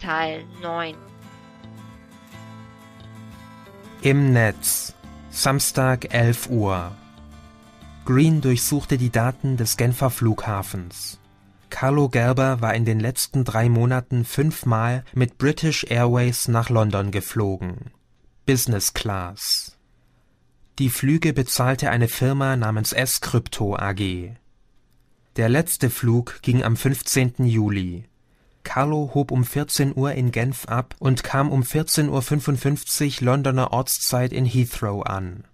Teil 9. Im Netz. Samstag 11 Uhr. Green durchsuchte die Daten des Genfer Flughafens. Carlo Gerber war in den letzten drei Monaten fünfmal mit British Airways nach London geflogen. Business Class. Die Flüge bezahlte eine Firma namens S-Crypto AG. Der letzte Flug ging am 15. Juli. Carlo hob um 14 Uhr in Genf ab und kam um 14:55 Uhr Londoner Ortszeit in Heathrow an.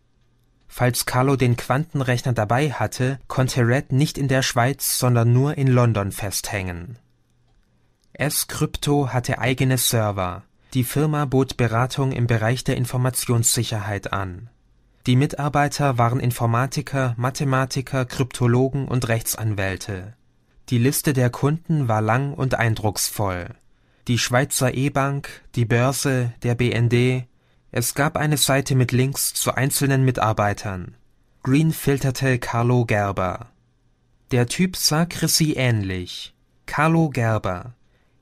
Falls Carlo den Quantenrechner dabei hatte, konnte Red nicht in der Schweiz, sondern nur in London festhängen. s crypto hatte eigene Server, die Firma bot Beratung im Bereich der Informationssicherheit an. Die Mitarbeiter waren Informatiker, Mathematiker, Kryptologen und Rechtsanwälte die Liste der Kunden war lang und eindrucksvoll. Die Schweizer E-Bank, die Börse, der BND. Es gab eine Seite mit Links zu einzelnen Mitarbeitern. Green filterte Carlo Gerber. Der Typ sah Chrissy ähnlich. Carlo Gerber.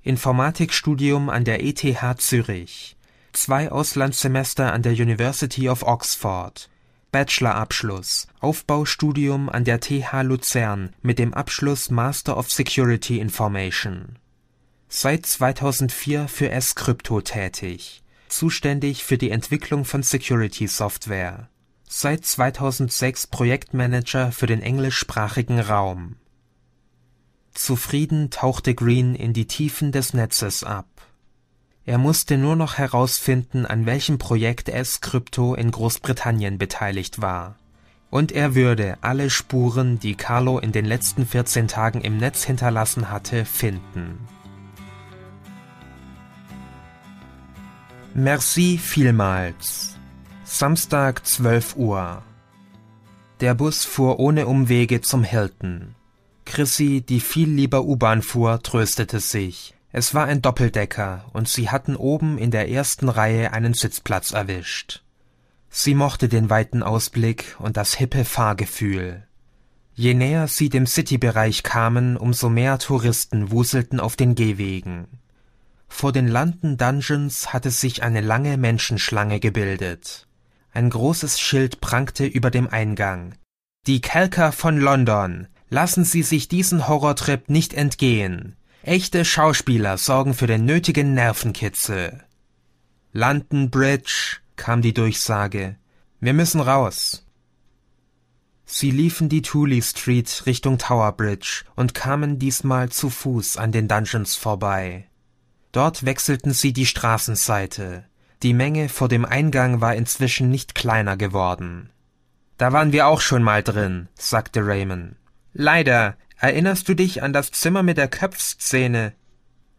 Informatikstudium an der ETH Zürich. Zwei Auslandssemester an der University of Oxford Bachelorabschluss: Aufbaustudium an der TH Luzern mit dem Abschluss Master of Security Information seit 2004 für S-Crypto tätig, zuständig für die Entwicklung von Security-Software seit 2006 Projektmanager für den englischsprachigen Raum Zufrieden tauchte Green in die Tiefen des Netzes ab er musste nur noch herausfinden, an welchem Projekt s krypto in Großbritannien beteiligt war. Und er würde alle Spuren, die Carlo in den letzten 14 Tagen im Netz hinterlassen hatte, finden. Merci vielmals. Samstag 12 Uhr. Der Bus fuhr ohne Umwege zum Hilton. Chrissy, die viel lieber U-Bahn fuhr, tröstete sich. Es war ein Doppeldecker, und sie hatten oben in der ersten Reihe einen Sitzplatz erwischt. Sie mochte den weiten Ausblick und das hippe Fahrgefühl. Je näher sie dem Citybereich kamen, umso mehr Touristen wuselten auf den Gehwegen. Vor den landen Dungeons hatte sich eine lange Menschenschlange gebildet. Ein großes Schild prangte über dem Eingang. Die Kelker von London, lassen Sie sich diesen Horrortrip nicht entgehen. Echte Schauspieler sorgen für den nötigen Nervenkitzel. London Bridge, kam die Durchsage. Wir müssen raus. Sie liefen die Tooley Street Richtung Tower Bridge und kamen diesmal zu Fuß an den Dungeons vorbei. Dort wechselten sie die Straßenseite. Die Menge vor dem Eingang war inzwischen nicht kleiner geworden. Da waren wir auch schon mal drin, sagte Raymond. Leider, Erinnerst du dich an das Zimmer mit der Köpfszene?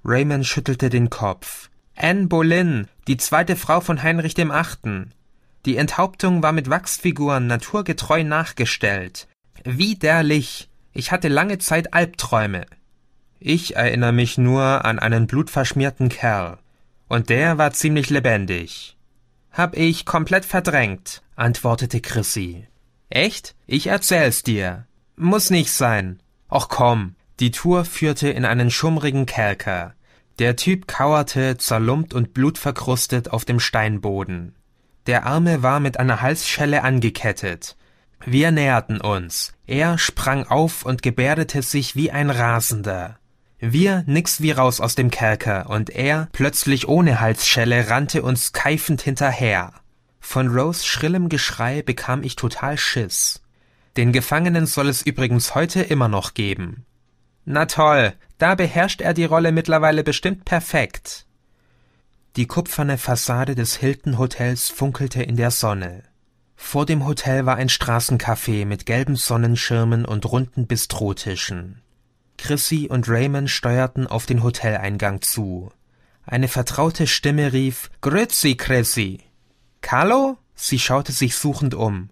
Raymond schüttelte den Kopf. Anne Boleyn, die zweite Frau von Heinrich dem Achten. Die Enthauptung war mit Wachsfiguren naturgetreu nachgestellt. Widerlich. Ich hatte lange Zeit Albträume. Ich erinnere mich nur an einen blutverschmierten Kerl. Und der war ziemlich lebendig. Hab ich komplett verdrängt, antwortete Chrissy. Echt? Ich erzähl's dir. Muss nicht sein. Och komm. Die Tour führte in einen schummrigen Kerker. Der Typ kauerte zerlumpt und blutverkrustet auf dem Steinboden. Der Arme war mit einer Halsschelle angekettet. Wir näherten uns. Er sprang auf und gebärdete sich wie ein Rasender. Wir nix wie raus aus dem Kerker und er, plötzlich ohne Halsschelle, rannte uns keifend hinterher. Von Rose' schrillem Geschrei bekam ich total Schiss. Den Gefangenen soll es übrigens heute immer noch geben. Na toll, da beherrscht er die Rolle mittlerweile bestimmt perfekt. Die kupferne Fassade des Hilton Hotels funkelte in der Sonne. Vor dem Hotel war ein Straßencafé mit gelben Sonnenschirmen und runden Bistrotischen. Chrissy und Raymond steuerten auf den Hoteleingang zu. Eine vertraute Stimme rief Grüezi, Chrissy. Carlo? Sie schaute sich suchend um.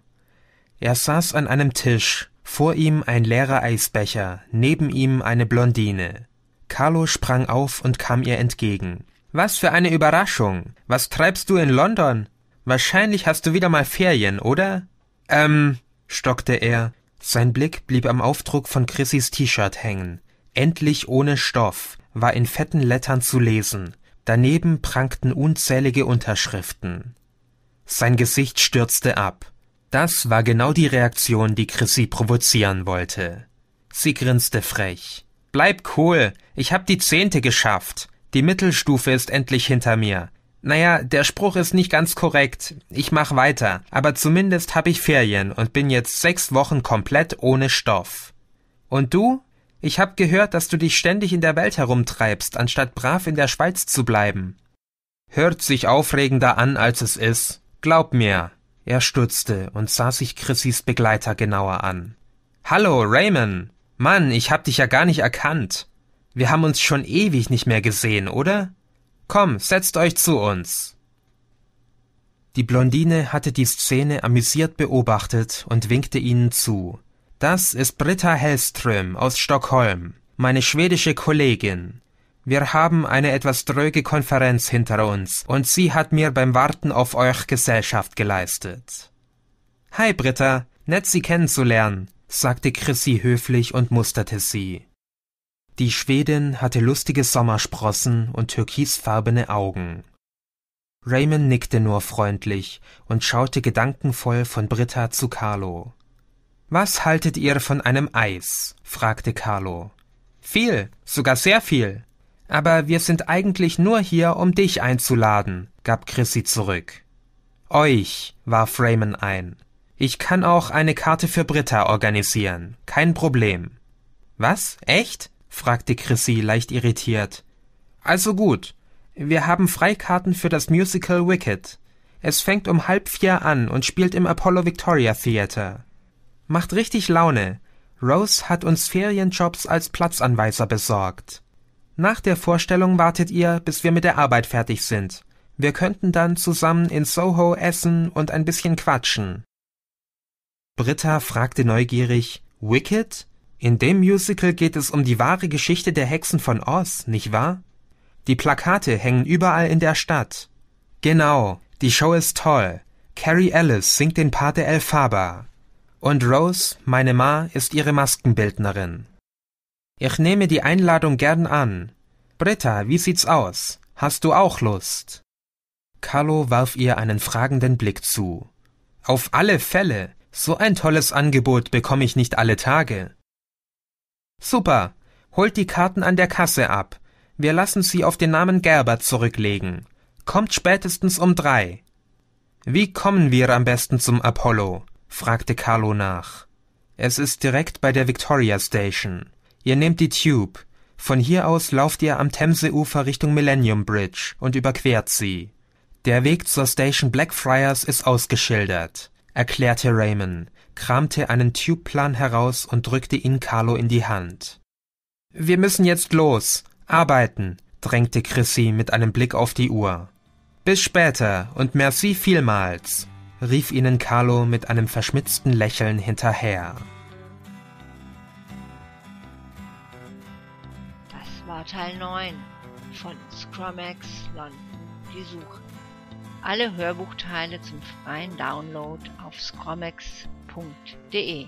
Er saß an einem Tisch, vor ihm ein leerer Eisbecher, neben ihm eine Blondine. Carlo sprang auf und kam ihr entgegen. Was für eine Überraschung. Was treibst du in London? Wahrscheinlich hast du wieder mal Ferien, oder? Ähm, stockte er. Sein Blick blieb am Aufdruck von Chrissys T-Shirt hängen. Endlich ohne Stoff, war in fetten Lettern zu lesen. Daneben prangten unzählige Unterschriften. Sein Gesicht stürzte ab. Das war genau die Reaktion, die Chrissy provozieren wollte. Sie grinste frech. Bleib cool, ich hab die Zehnte geschafft. Die Mittelstufe ist endlich hinter mir. Naja, der Spruch ist nicht ganz korrekt. Ich mach weiter, aber zumindest hab ich Ferien und bin jetzt sechs Wochen komplett ohne Stoff. Und du? Ich hab gehört, dass du dich ständig in der Welt herumtreibst, anstatt brav in der Schweiz zu bleiben. Hört sich aufregender an, als es ist. Glaub mir, er stutzte und sah sich Chrissys Begleiter genauer an. Hallo, Raymond! Mann, ich hab dich ja gar nicht erkannt. Wir haben uns schon ewig nicht mehr gesehen, oder? Komm, setzt euch zu uns. Die Blondine hatte die Szene amüsiert beobachtet und winkte ihnen zu. Das ist Britta Hellström aus Stockholm, meine schwedische Kollegin. Wir haben eine etwas dröge Konferenz hinter uns, und sie hat mir beim Warten auf euch Gesellschaft geleistet. Hi Britta, nett Sie kennenzulernen, sagte Chrissy höflich und musterte sie. Die Schwedin hatte lustige Sommersprossen und türkisfarbene Augen. Raymond nickte nur freundlich und schaute gedankenvoll von Britta zu Carlo. Was haltet ihr von einem Eis? fragte Carlo. Viel, sogar sehr viel, aber wir sind eigentlich nur hier, um dich einzuladen, gab Chrissy zurück. Euch, warf Raymond ein. Ich kann auch eine Karte für Britta organisieren, kein Problem. Was? Echt? fragte Chrissy leicht irritiert. Also gut. Wir haben Freikarten für das Musical Wicked. Es fängt um halb vier an und spielt im Apollo Victoria Theater. Macht richtig Laune. Rose hat uns Ferienjobs als Platzanweiser besorgt. Nach der Vorstellung wartet ihr, bis wir mit der Arbeit fertig sind. Wir könnten dann zusammen in Soho essen und ein bisschen quatschen. Britta fragte neugierig, Wicked? In dem Musical geht es um die wahre Geschichte der Hexen von Oz, nicht wahr? Die Plakate hängen überall in der Stadt. Genau, die Show ist toll. Carrie Ellis singt den Part der Elphaba. Und Rose, meine Ma, ist ihre Maskenbildnerin. Ich nehme die Einladung gern an. Britta, wie sieht's aus? Hast du auch Lust? Carlo warf ihr einen fragenden Blick zu. Auf alle Fälle. So ein tolles Angebot bekomme ich nicht alle Tage. Super. Holt die Karten an der Kasse ab. Wir lassen sie auf den Namen Gerber zurücklegen. Kommt spätestens um drei. Wie kommen wir am besten zum Apollo? fragte Carlo nach. Es ist direkt bei der Victoria Station. Ihr nehmt die Tube. Von hier aus lauft ihr am Themseufer Richtung Millennium Bridge und überquert sie. Der Weg zur Station Blackfriars ist ausgeschildert, erklärte Raymond, kramte einen Tubeplan heraus und drückte ihn Carlo in die Hand. Wir müssen jetzt los, arbeiten, drängte Chrissy mit einem Blick auf die Uhr. Bis später und merci vielmals, rief ihnen Carlo mit einem verschmitzten Lächeln hinterher. Teil 9 von Scrumax London, die Suche. Alle Hörbuchteile zum freien Download auf scrumax.de